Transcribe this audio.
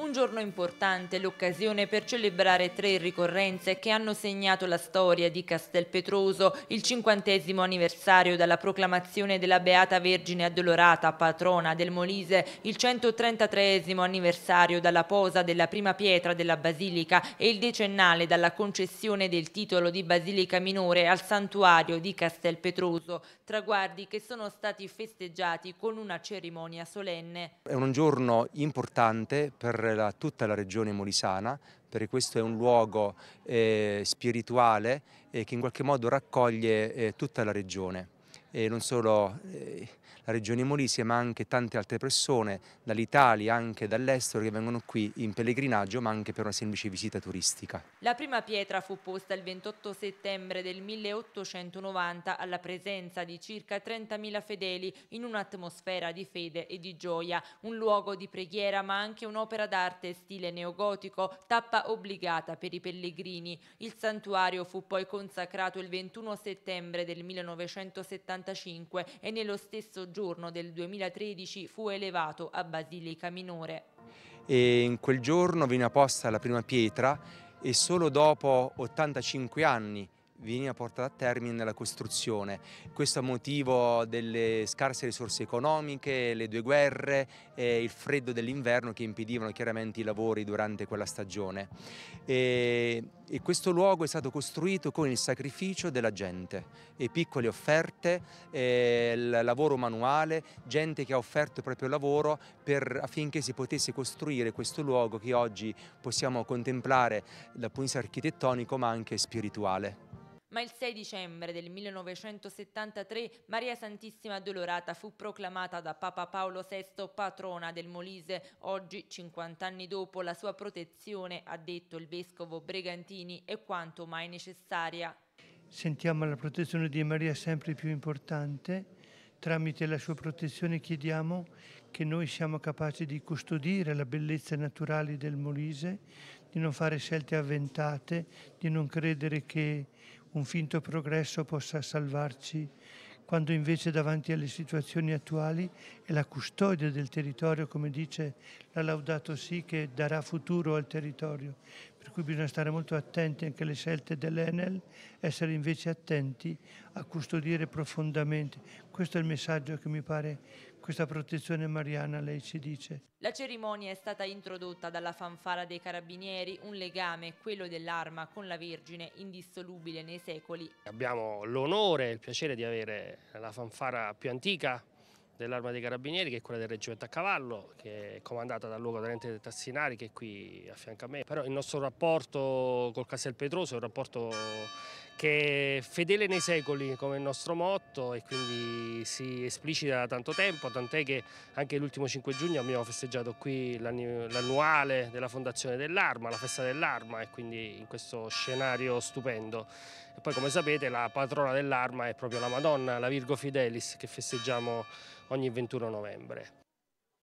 Un giorno importante, l'occasione per celebrare tre ricorrenze che hanno segnato la storia di Castelpetroso, il cinquantesimo anniversario dalla proclamazione della Beata Vergine Addolorata, patrona del Molise, il 133 anniversario dalla posa della prima pietra della Basilica e il decennale dalla concessione del titolo di Basilica Minore al santuario di Castelpetroso, traguardi che sono stati festeggiati con una cerimonia solenne. È un giorno importante per percorrere la, tutta la regione molisana, perché questo è un luogo eh, spirituale eh, che in qualche modo raccoglie eh, tutta la regione eh, non solo eh, la regione Molise ma anche tante altre persone dall'Italia, anche dall'estero che vengono qui in pellegrinaggio ma anche per una semplice visita turistica. La prima pietra fu posta il 28 settembre del 1890 alla presenza di circa 30.000 fedeli in un'atmosfera di fede e di gioia, un luogo di preghiera ma anche un'opera d'arte stile neogotico, tappa obbligata per i pellegrini. Il santuario fu poi consacrato il 21 settembre del 1970 1985 e nello stesso giorno del 2013 fu elevato a Basilica Minore. E in quel giorno veniva apposta la prima pietra e solo dopo 85 anni veniva portata a termine nella costruzione. Questo a motivo delle scarse risorse economiche, le due guerre e il freddo dell'inverno che impedivano chiaramente i lavori durante quella stagione. E, e questo luogo è stato costruito con il sacrificio della gente e piccole offerte, e il lavoro manuale, gente che ha offerto il proprio lavoro per, affinché si potesse costruire questo luogo che oggi possiamo contemplare dal punto di vista architettonico ma anche spirituale ma il 6 dicembre del 1973 Maria Santissima Dolorata fu proclamata da Papa Paolo VI patrona del Molise. Oggi, 50 anni dopo, la sua protezione, ha detto il vescovo Bregantini, è quanto mai necessaria. Sentiamo la protezione di Maria sempre più importante. Tramite la sua protezione chiediamo che noi siamo capaci di custodire la bellezza naturale del Molise, di non fare scelte avventate, di non credere che un finto progresso possa salvarci, quando invece davanti alle situazioni attuali è la custodia del territorio, come dice la Laudato Si, che darà futuro al territorio per cui bisogna stare molto attenti anche alle scelte dell'Enel, essere invece attenti a custodire profondamente. Questo è il messaggio che mi pare questa protezione mariana lei ci dice. La cerimonia è stata introdotta dalla fanfara dei carabinieri, un legame, quello dell'arma con la Vergine, indissolubile nei secoli. Abbiamo l'onore e il piacere di avere la fanfara più antica dell'Arma dei Carabinieri, che è quella del Reggimento a Cavallo, che è comandata dal luogotenente Tassinari, che è qui a fianco a me. Però il nostro rapporto col Castel Petroso è un rapporto che è fedele nei secoli come il nostro motto e quindi si esplicita da tanto tempo, tant'è che anche l'ultimo 5 giugno abbiamo festeggiato qui l'annuale della fondazione dell'Arma, la festa dell'Arma e quindi in questo scenario stupendo. E poi come sapete la patrona dell'Arma è proprio la Madonna, la Virgo Fidelis che festeggiamo ogni 21 novembre.